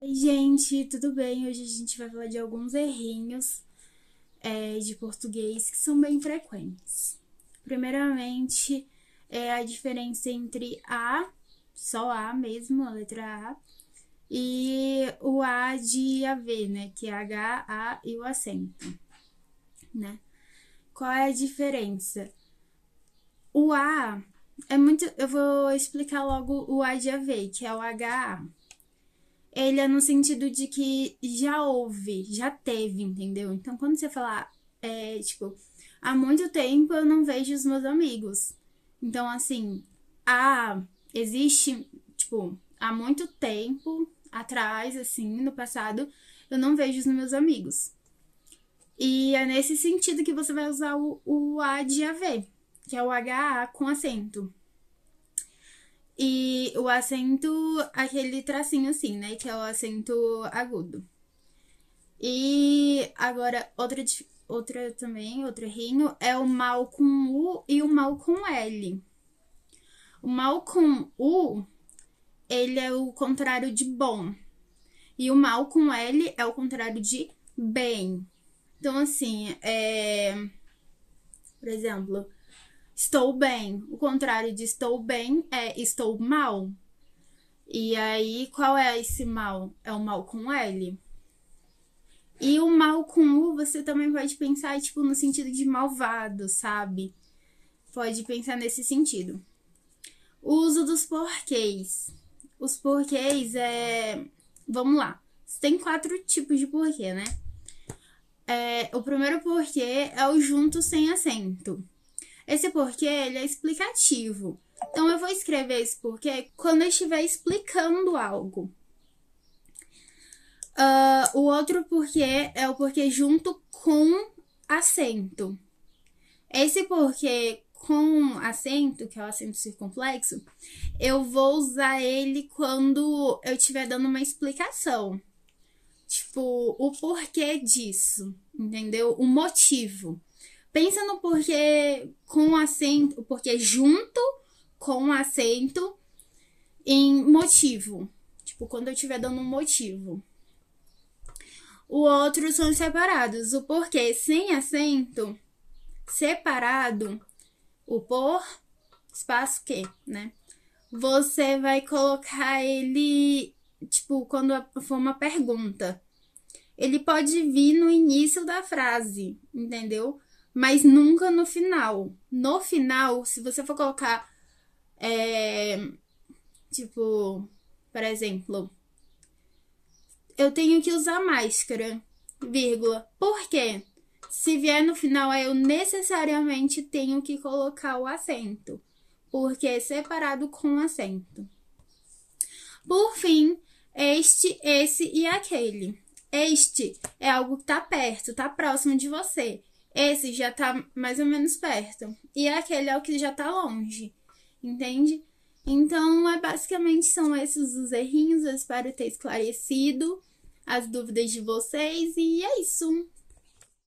Oi, gente, tudo bem? Hoje a gente vai falar de alguns errinhos é, de português que são bem frequentes. Primeiramente, é a diferença entre A, só A mesmo, a letra A, e o A de AV, né? Que é H, A e o acento, né? Qual é a diferença? O A é muito. Eu vou explicar logo o AGV, que é o HA. Ele é no sentido de que já houve, já teve, entendeu? Então, quando você falar, é, tipo, há muito tempo eu não vejo os meus amigos. Então, assim, há, existe, tipo, há muito tempo atrás, assim, no passado, eu não vejo os meus amigos. E é nesse sentido que você vai usar o, o A de AV que é o HA com acento. E o acento, aquele tracinho assim, né? Que é o acento agudo. E agora, outra, outra também, outro rinho, é o mal com U e o mal com L. O mal com U, ele é o contrário de bom. E o mal com L é o contrário de bem. Então, assim, é... Por exemplo, estou bem. O contrário de estou bem é estou mal. E aí, qual é esse mal? É o mal com L. E o mal com U você também pode pensar, tipo, no sentido de malvado, sabe? Pode pensar nesse sentido. O uso dos porquês. Os porquês é. Vamos lá. Tem quatro tipos de porquê, né? É, o primeiro porquê é o junto sem acento. Esse porquê ele é explicativo. Então eu vou escrever esse porquê quando eu estiver explicando algo. Uh, o outro porquê é o porquê junto com acento. Esse porquê com acento, que é o acento circunflexo, eu vou usar ele quando eu estiver dando uma explicação. Tipo, o porquê disso, entendeu? O motivo. Pensa no porquê com acento, porque junto com acento em motivo. Tipo, quando eu estiver dando um motivo. O outro são separados. O porquê sem acento, separado, o por, espaço que, né? Você vai colocar ele, tipo, quando for uma pergunta. Ele pode vir no início da frase, entendeu? mas nunca no final. No final, se você for colocar. É, tipo, por exemplo, eu tenho que usar máscara, vírgula. Por quê? Se vier no final, eu necessariamente tenho que colocar o acento, porque é separado com acento. Por fim, este, esse e aquele. Este é algo que tá perto, tá próximo de você. Esse já tá mais ou menos perto. E é aquele é o que já tá longe, entende? Então, é, basicamente são esses os errinhos. Eu espero ter esclarecido as dúvidas de vocês. E é isso.